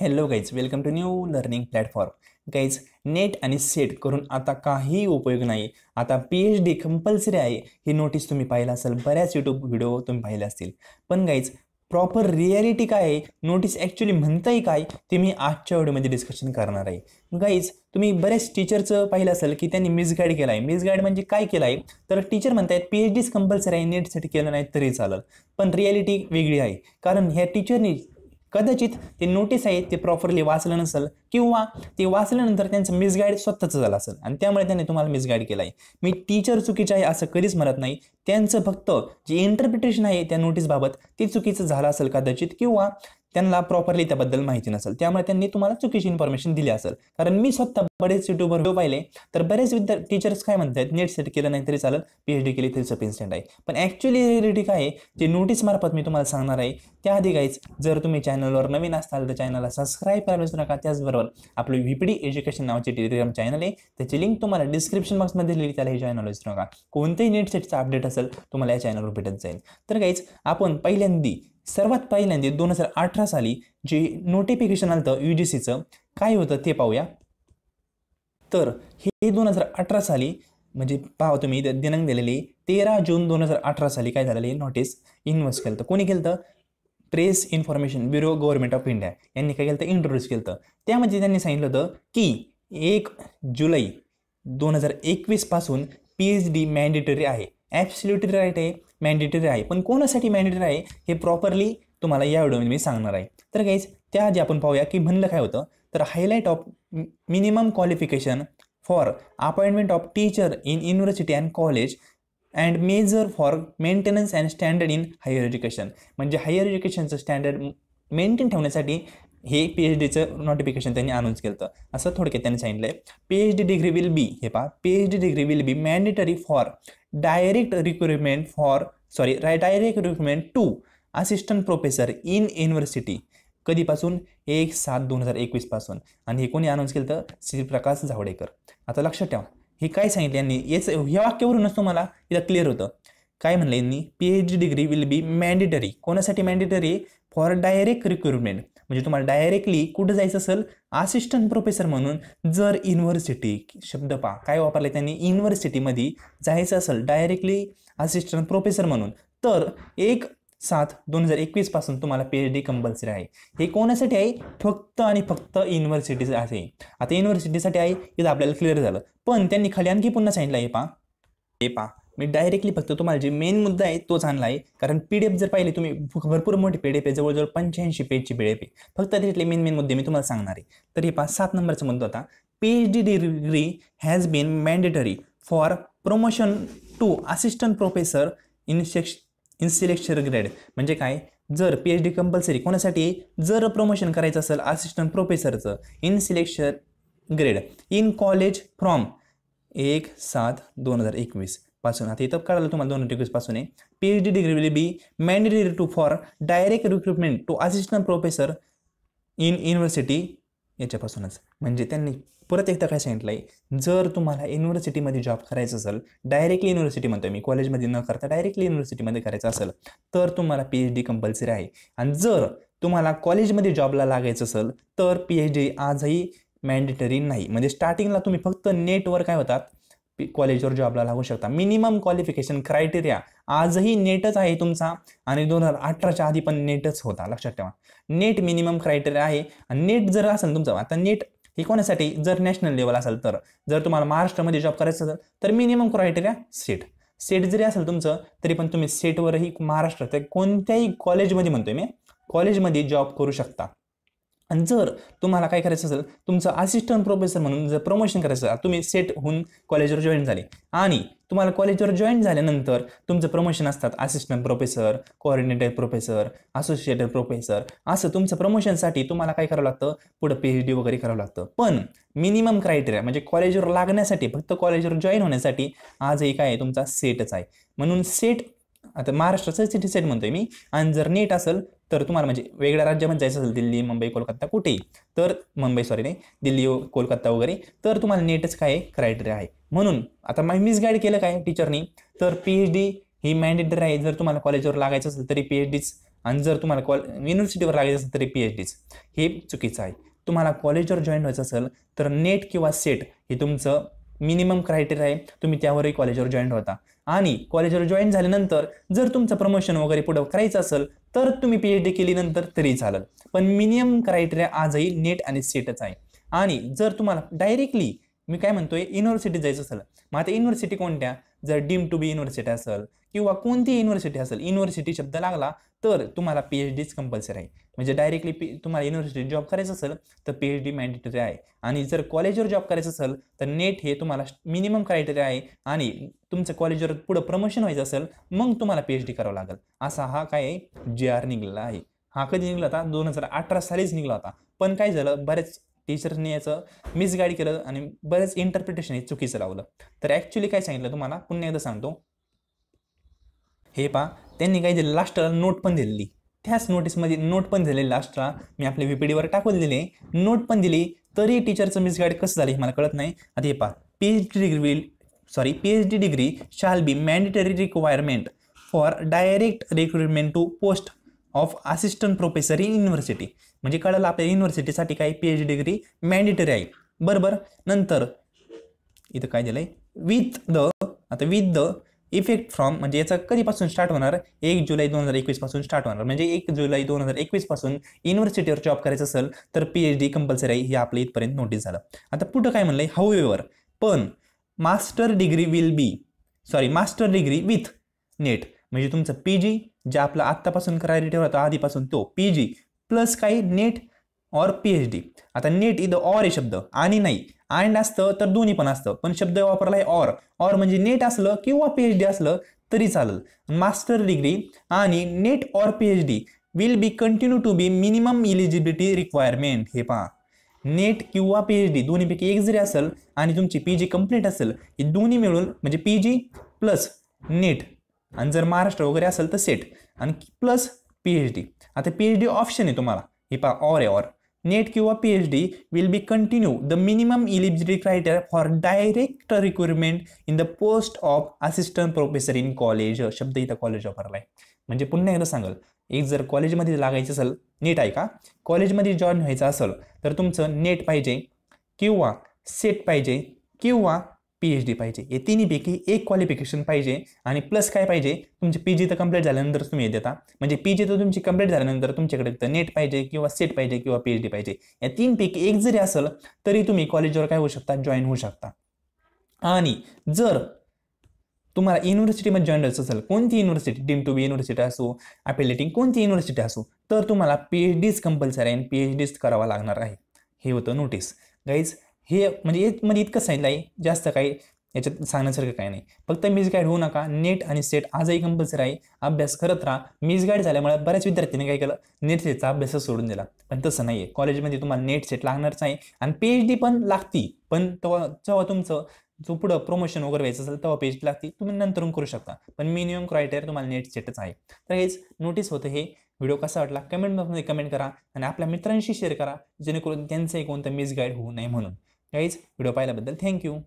hello guys welcome to new learning platform guys NET आणि SET करून आता काही उपयोग नाही आता पी एच डी कंपल्सरी आहे ही नोटीस तुम्ही पाहिला असेल बऱ्याच यूट्यूब व्हिडिओ तुम्ही पाहिले असतील पण गाईज प्रॉपर रियालिटी काय आहे नोटीस ॲक्च्युली म्हणताय काय ते मी आजच्या व्हिडिओमध्ये डिस्कशन करणार आहे गाईज तुम्ही बऱ्याच टीचरचं पाहिलं असेल की त्यांनी मिसगाईड केला आहे मिसगाईड म्हणजे काय केलं आहे तर टीचर म्हणतायत पी एच डीच कंपल्सरी आहे नेटसाठी केलं नाही तरी चालेल पण रिॲलिटी वेगळी आहे कारण ह्या टीचरनी कदाचित ते नोटीस आहे ते प्रॉपरली वाचलं नसेल किंवा ते वाचल्यानंतर त्यांचं मिसगाईड स्वतःच झालं असेल आणि त्यामुळे त्यांनी तुम्हाला मिसगाईड केलं आहे मी टीचर चुकीचं आहे असं कधीच म्हणत नाही त्यांचं फक्त जे इंटरप्रिटेशन आहे त्या नोटीसबाबत ते चुकीचं झालं असेल कदाचित किंवा त्यांना प्रॉपरली त्याबद्दल माहिती नसेल त्यामुळे त्यांनी तुम्हाला चुकीची इन्फॉर्मेशन दिली असेल कारण मी स्वतः बरेच युट्यूबवर व्हिडिओ पाहिले तर बरेच विद्या टीचर्स काय म्हणतात नेट सेट केलं नाही तरी चालेल पीएच डी केली तरी सफिन्स्टंट आहे पण ॲक्च्युली रिअलिटी काय आहे जे नोटीस मार्फत मी तुम्हाला सांगणार आहे त्याआधी काहीच जर तुम्ही चॅनलवर नवीन असताल तर चॅनलला सबस्क्राईब करायला विसरू नका त्याचबरोबर आपलं व्हीपीडी एज्युकेशन नावाचे टेलिग्राम चॅनल आहे त्याची लिंक तुम्हाला डिस्क्रिप्शन बॉक्समध्ये लिहिली त्याला हे चॅनल विसरू नका कोणतेही नेट सेटचा अपडेट असेल तुम्हाला या चॅनलवर भेटत जाईल तर काहीच आपण पहिल्यांदी सर्वात पहिल्यांदा दोन हजार अठरा साली जे नोटिफिकेशन आलं होतं यू जी सीचं काय होतं ते पाहूया तर हे दोन हजार अठरा साली म्हणजे पाहा तुम्ही दिनांक दिलेली तेरा जून दोन हजार अठरा साली काय झालेली नोटीस इन्व्हेस्ट केलं तर कोणी केलं तर Press Information Bureau Government of India यांनी काय केलं होतं इंट्रोड्यूस केलं तर त्यामध्ये त्यांनी सांगितलं होतं की एक जुलै दोन हजार एकवीसपासून पी एच डी मॅन्डेटरी आहे ॲब्सल्युटरी राईट आहे मॅन्डेटरी आहे पण कोणासाठी मॅन्डेटरी आहे हे प्रॉपरली तुम्हाला या व्हिडिओमध्ये मी सांगणार आहे तर काहीच त्याआधी आपण पाहूया की म्हणलं काय होतं तर highlight of minimum qualification for appointment of teacher in university and college and measure for maintenance and standard in higher education म्हणजे हायर एज्युकेशनचं स्टँडर्ड मेंटेन ठेवण्यासाठी हे पी एच डीचं नोटिफिकेशन त्यांनी अनाऊन्स केलं होतं असं थोडक्यात त्यांनी सांगितलं आहे P H D degree will be हे पा P H D degree will be mandatory for direct recruitment for sorry direct recruitment to assistant professor in university कधीपासून एक सात दोन हजार एकवीसपासून आणि हे कोणी अनाऊन्स केलं तर श्री प्रकाश जावडेकर आता लक्षात ठेवा हे काय सांगितलं यांनी याच ह्या वाक्यावरूनच तुम्हाला इथं क्लिअर होतं काय म्हणलं यांनी P H D degree will be mandatory कोणासाठी मॅन्डेटरी फॉर डायरेक्ट रिक्रुटमेंट म्हणजे तुम्हाला डायरेक्टली कुठं जायचं असेल असिस्टंट प्रोफेसर म्हणून जर युनिव्हर्सिटी शब्द पा काय वापरले त्यांनी युनिव्हर्सिटीमध्ये जायचं असेल डायरेक्टली असिस्टंट प्रोफेसर म्हणून तर एक सात दोन हजार एकवीस पासून तुम्हाला पी एच डी कंपल्सरी आहे हे कोणासाठी आहे फक्त आणि फक्त युनिव्हर्सिटी आहे आता युनिव्हर्सिटीसाठी आहे इथं आपल्याला क्लिअर झालं पण त्यांनी खाली आणखी पुन्हा सांगितलं आहे पा हे पा मी डायरेक्टली फक्त तुम्हाला जे मेन मुद्दा आहे तोच आणला आहे कारण पी डी एफ जर पाहिले तुम्ही भरपूर मोठी पी डी एफ आहे जवळजवळ पंच्याऐंशी पेजची पी डी एफ आहे फक्त त्याच्यातले मेन मेन मुद्दे मी तुम्हाला सांगणार आहे तर हे पा सात नंबरचा मुद्दा होता P H D degree has been mandatory for promotion to assistant professor in selection grade म्हणजे काय जर पी एच डी कंपल्सरी कोणासाठी जर प्रमोशन करायचं असेल असिस्टंट प्रोफेसरचं in selection grade in college from एक सात दोन हजार एकवीस पासून आता इथं कळालं तुम्हाला दोन हजार एकवीस पासून आहे P H D degree will be mandatory to for direct recruitment to assistant professor in university याच्यापासूनच म्हणजे त्यांनी परत एकदा काय सांगितलं आहे जर तुम्हाला युनिव्हर्सिटीमध्ये जॉब करायचं असेल डायरेक्टली म्हणतो मी कॉलेजमध्ये न करता डायरेक्टली युनिव्हर्सिटीमध्ये करायचं असेल तर तुम्हाला पी एच डी कंपल्सरी आहे आणि जर तुम्हाला कॉलेजमध्ये जॉबला लागायचं असेल तर पी एच डी आजही मॅन्डेटरी नाही म्हणजे स्टार्टिंगला तुम्ही फक्त नेटवर काय होतात कॉलेजवर जॉबला लागू शकता मिनिमम क्वालिफिकेशन क्रायटेरिया आजही नेटच आहे तुमचा आणि दोन हजार अठराच्या आधी पण नेटच होता लक्षात ठेवा नेट मिनिमम क्रायटेरिया आहे आणि नेट जर असेल तुमचं आता नेट ही कोणासाठी जर नॅशनल लेवल असेल तर जर तुम्हाला महाराष्ट्रामध्ये जॉब करायचं असेल तर मिनिमम क्रायटेरिया सेट सेट जरी असेल तुमचं तरी पण तुम्ही सेटवरही महाराष्ट्रात कोणत्याही कॉलेजमध्ये म्हणतोय मी कॉलेजमध्ये जॉब करू शकता आणि जर तुम्हाला काय करायचं असेल तुमचं असिस्टंट प्रोफेसर म्हणून जर प्रमोशन करायचं असेल तुम्ही सेट होऊन कॉलेजवर जॉईन झाले आणि तुम्हाला कॉलेजवर जॉईन झाल्यानंतर तुमचं प्रमोशन असतात assistant professor coordinator professor associated professor असं तुमचं प्रमोशनसाठी तुम्हाला काय करावं लागतं पुढं पी एच डी वगैरे करावं लागतं पण मिनिमम क्रायटेरिया म्हणजे कॉलेजवर लागण्यासाठी फक्त कॉलेजवर जॉईन होण्यासाठी आजही काय आहे तुमचा सेटच आहे म्हणून सेट आता महाराष्ट्राचं सिटी सेट म्हणतोय मी आणि जर नेट असेल तर तुम्हाला म्हणजे वेगळ्या राज्यामध्ये जायचं असेल दिल्ली मुंबई कोलकाता कुठेही तर मुंबई सॉरी नाही दिल्ली कोलकाता वगैरे तर तुम्हाला नेटच काय क्रायटेरिया आहे म्हणून आता मी मिसगाईड केलं काय टीचरनी तर पी एच डी ही मॅन्डेटरी आहे जर तुम्हाला कॉलेजवर लागायचं असेल तरी पी एच डीच आणि जर तुम्हाला कॉल युनिव्हर्सिटीवर लागायचं असेल तरी पी एच डीच हे चुकीचं आहे तुम्हाला कॉलेजवर जॉईन व्हायचं असेल तर नेट किंवा सेट हे तुमचं मिनिमम क्रायटेरिया आहे तुम्ही त्यावरही कॉलेजवर जॉईन होता आणि कॉलेजवर जॉईन झाल्यानंतर जर तुमचं प्रमोशन वगैरे पुढं करायचं असेल तर तुम्ही पी एच डी केलीनंतर तरी चालेल पण मिनिमम क्रायटेरिया आजही नेट आणि सेटच आहे आणि जर तुम्हाला डायरेक्टली मी काय म्हणतोय युनिव्हर्सिटी जायचं असेल मग आता युनिव्हर्सिटी कोणत्या जर डीम टू बी युनिव्हर्सिटी असेल किंवा कोणती युनिव्हर्सिटी असेल युनिव्हर्सिटी शब्द लागला तर तुम्हाला पी एच डीच कंपल्सरी आहे म्हणजे डायरेक्टली पी तुम्हाला युनिव्हर्सिटी जॉब करायचं असेल तर पी एच डी मॅन्डेटरी आहे आणि जर कॉलेजवर जॉब करायचं असेल तर नेट हे तुम्हाला मिनिमम क्रायटेरिया आहे आणि तुमचं कॉलेजवर पुढं प्रमोशन व्हायचं असेल मग तुम्हाला पी एच डी करावं लागेल असा हा काय जे आर निघलेला आहे हा कधी निघला होता दोन हजार अठरा सालीच निघला होता पण काय झालं बरेच टीचर्सने याचं मिसगाईड केलं आणि बरेच इंटरप्रिटेशन हे चुकीचं लावलं तर ॲक्च्युली काय सांगितलं तुम्हाला पुन्हा एकदा सांगतो हे पा त्यांनी काय दिलं लास्टला नोट पण दिलेली त्याच नोटीसमध्ये नोट पण दिलेली लास्टला मी आपल्या व्हीपीडीवर टाकून दिले नोट पण दिली तरी टीचरचं मिसगाईड कसं झालं हे मला कळत नाही आता हे पा P H D degree sorry P H D degree shall be mandatory requirement for direct recruitment to post of assistant professor in university म्हणजे कळलं आपल्या युनिव्हर्सिटीसाठी काय पी एच डिग्री मॅन्डेटरी आहे बरोबर नंतर इथं काय दिलं विथ द आता विथ द इफेक्ट फ्रॉम म्हणजे याचा कधीपासून स्टार्ट होणार एक जुलै दोन हजार एकवीसपासून स्टार्ट होणार म्हणजे एक जुलै दोन हजार एकवीसपासून युनिव्हर्सिटीवर जॉब करायचं असेल तर पी एच डी कंपल्सरी आहे हे आपलं इथपर्यंत नोटीस झालं आता पुढं काय म्हणलं आहे हाऊ पण master degree will be sorry master degree with NET म्हणजे तुमचं पी जी जे आपलं आत्तापासून करायला ठेवलं होतं आधीपासून तो पी जी प्लस काही नेट और पी एच डी आता नेट इथं ऑर हे शब्द आणि नाही अँड असतं तर दोन्ही पण असतं पण शब्द वापरला आहे ऑर ऑर म्हणजे नेट असलं किंवा पी एच डी असलं तरी चालेल मास्टर डिग्री आणि NET or P H D will be continue to be minimum eligibility requirement हे पहा नेट किंवा पी एच डी दोन्हीपैकी एक जरी असेल आणि तुमची पी जी कंप्लीट असेल ही दोन्ही मिळून म्हणजे पी जी प्लस नेट आणि जर महाराष्ट्र वगैरे असेल तर सेट आणि प्लस पी एच डी आता पी एच डी ऑप्शन आहे तुम्हाला हे पा ऑर ए ऑर नेट किंवा P H D will be continue the minimum eligibility criteria for direct requirement in the post of assistant professor in college शब्द इथं college वापरला आहे म्हणजे पुन्हा एकदा सांगाल एक जर कॉलेजमध्ये लागायचं असेल नेट आहे का कॉलेजमध्ये जॉईन व्हायचं असेल तर तुमचं नेट पाहिजे किंवा सेट पाहिजे किंवा पी एच डी पाहिजे हे तिन्हीपैकी एक क्वालिफिकेशन पाहिजे आणि प्लस काय पाहिजे तुमचे पी जी तर कंप्लीट झाल्यानंतर तुम्ही देता म्हणजे पी जी तर तुमची कंप्लीट झाल्यानंतर तुमच्याकडे तर नेट पाहिजे किंवा सेट पाहिजे किंवा पी एच डी पाहिजे या तीनपैकी एक जरी असेल तरी तुम्ही कॉलेजवर काय होऊ शकता जॉईन होऊ शकता आणि जर तुम्हाला युनिव्हर्सिटीमध्ये जॉईन करायचं असेल कोणती university deemed to be university असो अपिलेटिंग कोणती युनिव्हर्सिटी असो तर तुम्हाला पी एच डीच कंपल्सरी आहे आणि पी एच डीच करावा लागणार आहे हे होतं नोटीस गाईज हे म्हणजे म्हणजे इतकं सांगितलं आहे जास्त काही याच्यात सांगण्यासारखं काही नाही फक्त मिसगाईड होऊ नका नेट आणि सेट आजही कंपल्सरी आहे अभ्यास करत राहा मिसगाईड झाल्यामुळे बऱ्याच विद्यार्थ्यांनी काय केलं नेट सेटचा अभ्यास सोडून दिला पण तसं नाही आहे कॉलेजमध्ये तुम्हाला नेट सेट लागणारच आहे आणि पी एच डी पण लागती पण तेव्हा जेव्हा तुमचं जो पुढं प्रमोशन वगैरे व्हायचं असेल तेव्हा डी लागती तुम्ही नंतरून करू शकता पण मिनिमम क्रायटेरिया तुम्हाला नेट सेटच आहे तर हेच नोटीस होतं हे व्हिडिओ कसा वाटला कमेंट बॉक्समध्ये कमेंट करा आणि आपल्या मित्रांशी शेअर करा जेणेकरून त्यांचंही कोणतं मिसगाईड होऊ नये म्हणून गाईज व्हिडिओ पाहिल्याबद्दल थँक्यू